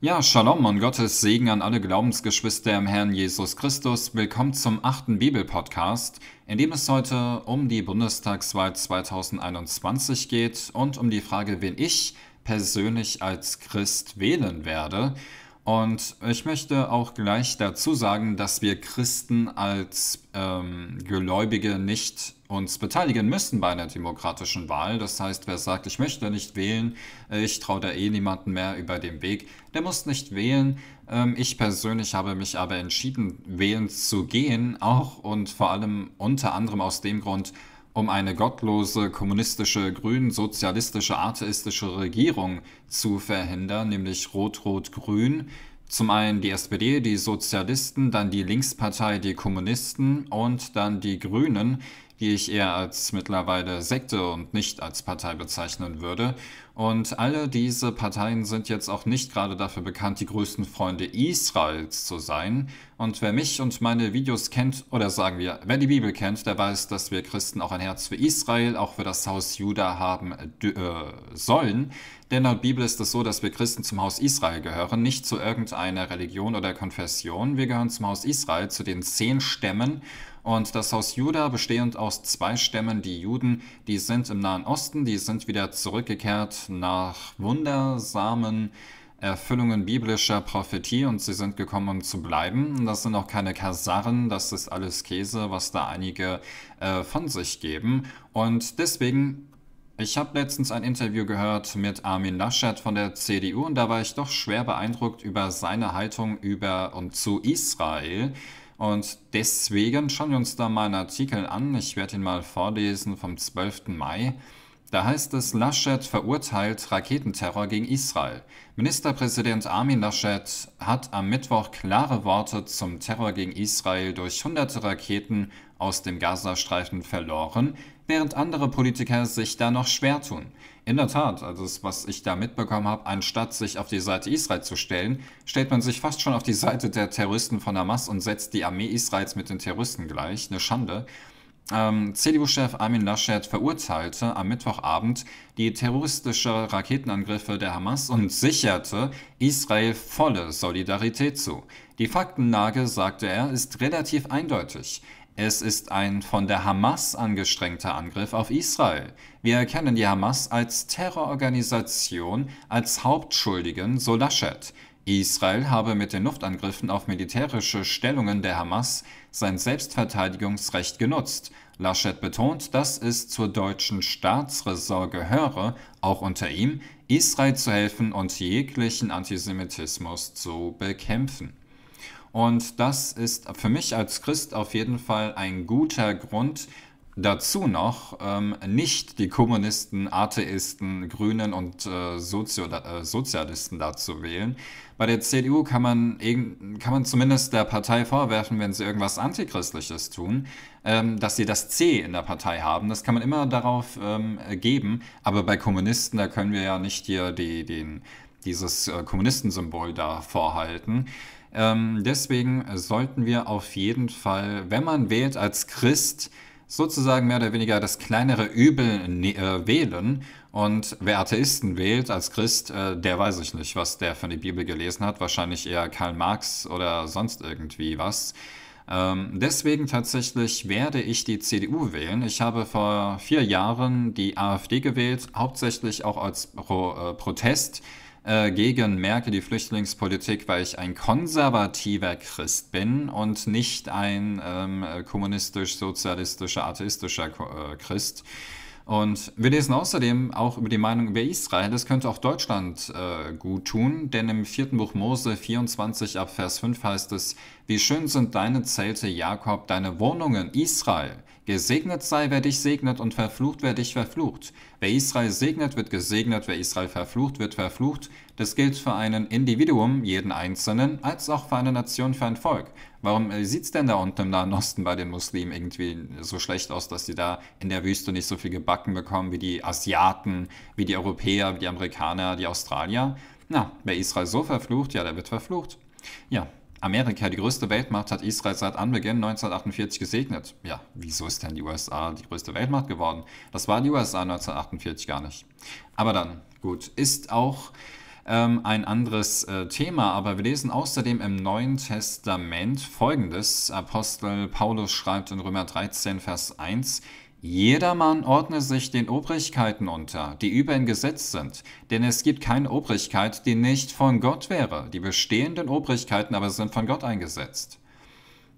Ja, Shalom und Gottes Segen an alle Glaubensgeschwister im Herrn Jesus Christus. Willkommen zum achten Bibelpodcast, in dem es heute um die Bundestagswahl 2021 geht und um die Frage, wen ich persönlich als Christ wählen werde. Und ich möchte auch gleich dazu sagen, dass wir Christen als ähm, Gläubige nicht uns beteiligen müssen bei einer demokratischen Wahl. Das heißt, wer sagt, ich möchte nicht wählen, ich traue da eh niemanden mehr über den Weg, der muss nicht wählen. Ähm, ich persönlich habe mich aber entschieden, wählen zu gehen, auch und vor allem unter anderem aus dem Grund, um eine gottlose kommunistische, grün-sozialistische, atheistische Regierung zu verhindern, nämlich Rot-Rot-Grün. Zum einen die SPD, die Sozialisten, dann die Linkspartei, die Kommunisten und dann die Grünen, die ich eher als mittlerweile Sekte und nicht als Partei bezeichnen würde. Und alle diese Parteien sind jetzt auch nicht gerade dafür bekannt, die größten Freunde Israels zu sein. Und wer mich und meine Videos kennt, oder sagen wir, wer die Bibel kennt, der weiß, dass wir Christen auch ein Herz für Israel, auch für das Haus Juda haben äh, äh sollen. Denn laut Bibel ist es so, dass wir Christen zum Haus Israel gehören, nicht zu irgendeiner Religion oder Konfession. Wir gehören zum Haus Israel, zu den zehn Stämmen. Und das Haus Juda, bestehend aus zwei Stämmen, die Juden, die sind im Nahen Osten, die sind wieder zurückgekehrt nach wundersamen Erfüllungen biblischer Prophetie und sie sind gekommen, um zu bleiben. Das sind auch keine Kasarren, das ist alles Käse, was da einige äh, von sich geben. Und deswegen ich habe letztens ein Interview gehört mit Armin Laschet von der CDU und da war ich doch schwer beeindruckt über seine Haltung über und zu Israel. Und deswegen schauen wir uns da mal einen Artikel an. Ich werde ihn mal vorlesen vom 12. Mai. Da heißt es, Laschet verurteilt Raketenterror gegen Israel. Ministerpräsident Armin Laschet hat am Mittwoch klare Worte zum Terror gegen Israel durch hunderte Raketen aus dem Gazastreifen verloren, während andere Politiker sich da noch schwer tun. In der Tat, also das, was ich da mitbekommen habe, anstatt sich auf die Seite Israels zu stellen, stellt man sich fast schon auf die Seite der Terroristen von Hamas und setzt die Armee Israels mit den Terroristen gleich. Eine Schande. Ähm, CDU-Chef Armin Laschet verurteilte am Mittwochabend die terroristischen Raketenangriffe der Hamas und sicherte Israel volle Solidarität zu. Die Faktenlage, sagte er, ist relativ eindeutig. Es ist ein von der Hamas angestrengter Angriff auf Israel. Wir erkennen die Hamas als Terrororganisation als Hauptschuldigen, so Laschet. Israel habe mit den Luftangriffen auf militärische Stellungen der Hamas sein Selbstverteidigungsrecht genutzt. Laschet betont, dass es zur deutschen Staatsräson gehöre, auch unter ihm, Israel zu helfen und jeglichen Antisemitismus zu bekämpfen. Und das ist für mich als Christ auf jeden Fall ein guter Grund, dazu noch ähm, nicht die Kommunisten, Atheisten, Grünen und äh, Sozio äh, Sozialisten dazu wählen. Bei der CDU kann man, kann man zumindest der Partei vorwerfen, wenn sie irgendwas Antichristliches tun, ähm, dass sie das C in der Partei haben. Das kann man immer darauf ähm, geben. Aber bei Kommunisten, da können wir ja nicht hier die, den, dieses äh, Kommunistensymbol da vorhalten. Ähm, deswegen sollten wir auf jeden Fall, wenn man wählt als Christ, sozusagen mehr oder weniger das kleinere Übel ne-, äh, wählen. Und wer Atheisten wählt als Christ, äh, der weiß ich nicht, was der von der Bibel gelesen hat. Wahrscheinlich eher Karl Marx oder sonst irgendwie was. Ähm, deswegen tatsächlich werde ich die CDU wählen. Ich habe vor vier Jahren die AfD gewählt, hauptsächlich auch als Pro äh, Protest äh, gegen Merkel die Flüchtlingspolitik, weil ich ein konservativer Christ bin und nicht ein ähm, kommunistisch-sozialistischer, atheistischer äh, Christ. Und wir lesen außerdem auch über die Meinung über Israel. Das könnte auch Deutschland äh, gut tun, denn im vierten Buch Mose 24 ab Vers 5 heißt es, wie schön sind deine Zelte, Jakob, deine Wohnungen, Israel. Gesegnet sei, wer dich segnet, und verflucht, wer dich verflucht. Wer Israel segnet, wird gesegnet, wer Israel verflucht, wird verflucht. Das gilt für einen Individuum, jeden Einzelnen, als auch für eine Nation, für ein Volk. Warum äh, sieht es denn da unten im Nahen Osten bei den Muslimen irgendwie so schlecht aus, dass sie da in der Wüste nicht so viel gebacken bekommen wie die Asiaten, wie die Europäer, wie die Amerikaner, die Australier? Na, wer Israel so verflucht, ja, der wird verflucht. Ja, Amerika, die größte Weltmacht, hat Israel seit Anbeginn 1948 gesegnet. Ja, wieso ist denn die USA die größte Weltmacht geworden? Das war die USA 1948 gar nicht. Aber dann, gut, ist auch ähm, ein anderes äh, Thema, aber wir lesen außerdem im Neuen Testament folgendes. Apostel Paulus schreibt in Römer 13, Vers 1, Jedermann ordne sich den Obrigkeiten unter, die über ihn gesetzt sind, denn es gibt keine Obrigkeit, die nicht von Gott wäre. Die bestehenden Obrigkeiten aber sind von Gott eingesetzt.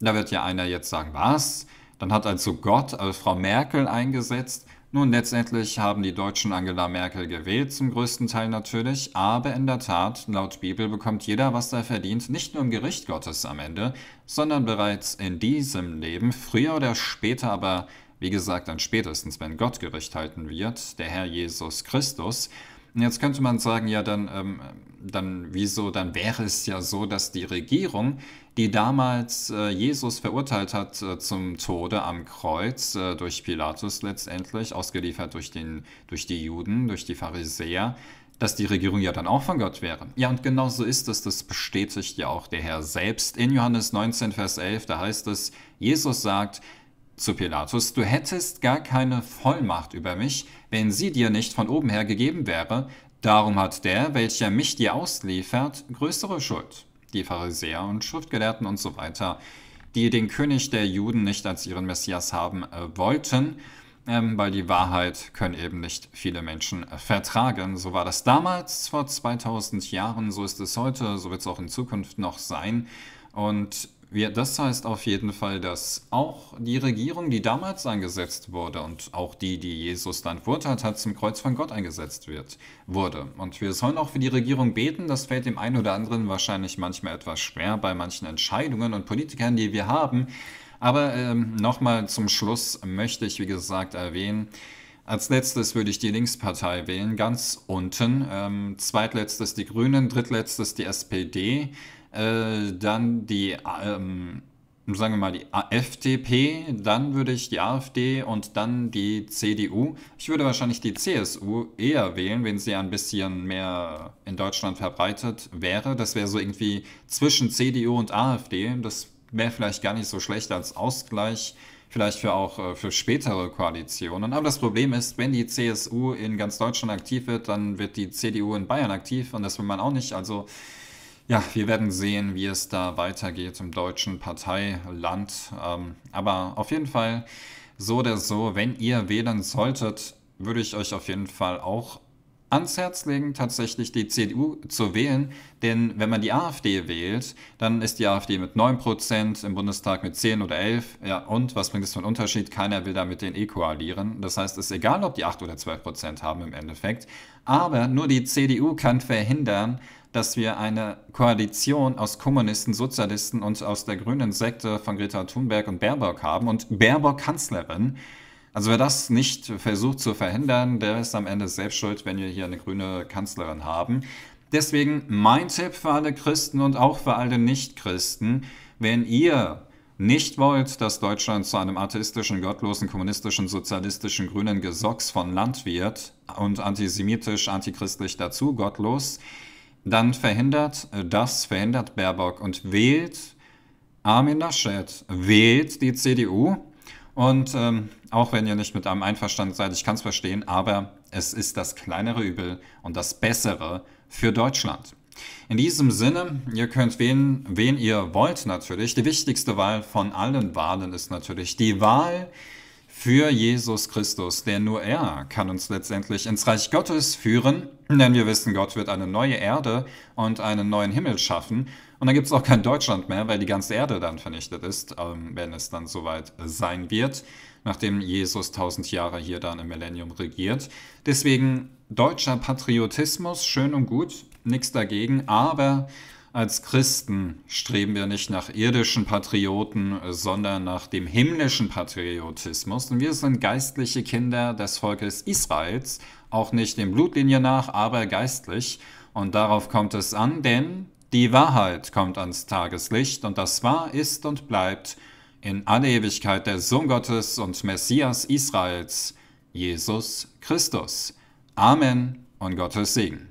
Da wird ja einer jetzt sagen, was? Dann hat also Gott, also Frau Merkel eingesetzt. Nun, letztendlich haben die Deutschen Angela Merkel gewählt, zum größten Teil natürlich, aber in der Tat, laut Bibel bekommt jeder, was er verdient, nicht nur im Gericht Gottes am Ende, sondern bereits in diesem Leben, früher oder später aber wie gesagt dann spätestens, wenn Gott Gericht halten wird, der Herr Jesus Christus. Und jetzt könnte man sagen, ja, dann, ähm, dann wieso, dann wäre es ja so, dass die Regierung, die damals äh, Jesus verurteilt hat äh, zum Tode am Kreuz, äh, durch Pilatus letztendlich, ausgeliefert durch, den, durch die Juden, durch die Pharisäer, dass die Regierung ja dann auch von Gott wäre. Ja, und genau so ist es, das bestätigt ja auch der Herr selbst. In Johannes 19, Vers 11, da heißt es, Jesus sagt, zu Pilatus, du hättest gar keine Vollmacht über mich, wenn sie dir nicht von oben her gegeben wäre, darum hat der, welcher mich dir ausliefert, größere Schuld. Die Pharisäer und Schriftgelehrten und so weiter, die den König der Juden nicht als ihren Messias haben äh, wollten, ähm, weil die Wahrheit können eben nicht viele Menschen äh, vertragen. So war das damals vor 2000 Jahren, so ist es heute, so wird es auch in Zukunft noch sein. Und wir, das heißt auf jeden Fall, dass auch die Regierung, die damals eingesetzt wurde und auch die, die Jesus dann verurteilt hat, zum Kreuz von Gott eingesetzt wird, wurde. Und wir sollen auch für die Regierung beten. Das fällt dem einen oder anderen wahrscheinlich manchmal etwas schwer bei manchen Entscheidungen und Politikern, die wir haben. Aber ähm, nochmal zum Schluss möchte ich, wie gesagt, erwähnen, als letztes würde ich die Linkspartei wählen, ganz unten. Ähm, zweitletztes die Grünen, drittletztes die SPD äh, dann die, ähm, sagen wir mal, die FDP, dann würde ich die AfD und dann die CDU. Ich würde wahrscheinlich die CSU eher wählen, wenn sie ein bisschen mehr in Deutschland verbreitet wäre. Das wäre so irgendwie zwischen CDU und AfD. Das wäre vielleicht gar nicht so schlecht als Ausgleich vielleicht für auch äh, für spätere Koalitionen. Aber das Problem ist, wenn die CSU in ganz Deutschland aktiv wird, dann wird die CDU in Bayern aktiv und das will man auch nicht. Also ja, wir werden sehen, wie es da weitergeht im deutschen Parteiland. Ähm, aber auf jeden Fall, so oder so, wenn ihr wählen solltet, würde ich euch auf jeden Fall auch ans Herz legen, tatsächlich die CDU zu wählen. Denn wenn man die AfD wählt, dann ist die AfD mit 9%, im Bundestag mit 10 oder 11. Ja, und was bringt es für einen Unterschied? Keiner will da mit denen eh koalieren. Das heißt, es ist egal, ob die 8 oder 12% haben im Endeffekt. Aber nur die CDU kann verhindern, dass wir eine Koalition aus Kommunisten, Sozialisten und aus der grünen Sekte von Greta Thunberg und Baerbock haben und Baerbock Kanzlerin. Also wer das nicht versucht zu verhindern, der ist am Ende selbst schuld, wenn wir hier eine grüne Kanzlerin haben. Deswegen mein Tipp für alle Christen und auch für alle Nichtchristen, wenn ihr nicht wollt, dass Deutschland zu einem atheistischen, gottlosen, kommunistischen, sozialistischen, grünen Gesocks von Land wird und antisemitisch, antichristlich dazu, gottlos, dann verhindert, äh, das verhindert Baerbock und wählt Armin Laschet, wählt die CDU. Und ähm, auch wenn ihr nicht mit einem einverstanden seid, ich kann es verstehen, aber es ist das kleinere Übel und das Bessere für Deutschland. In diesem Sinne, ihr könnt wählen, wen ihr wollt natürlich. Die wichtigste Wahl von allen Wahlen ist natürlich die Wahl für Jesus Christus, denn nur er kann uns letztendlich ins Reich Gottes führen, denn wir wissen, Gott wird eine neue Erde und einen neuen Himmel schaffen. Und dann gibt es auch kein Deutschland mehr, weil die ganze Erde dann vernichtet ist, ähm, wenn es dann soweit sein wird, nachdem Jesus tausend Jahre hier dann im Millennium regiert. Deswegen deutscher Patriotismus, schön und gut, nichts dagegen, aber als Christen streben wir nicht nach irdischen Patrioten, sondern nach dem himmlischen Patriotismus. Und wir sind geistliche Kinder des Volkes Israels, auch nicht in Blutlinie nach, aber geistlich. Und darauf kommt es an, denn die Wahrheit kommt ans Tageslicht und das war, ist und bleibt in alle Ewigkeit der Sohn Gottes und Messias Israels, Jesus Christus. Amen und Gottes Segen.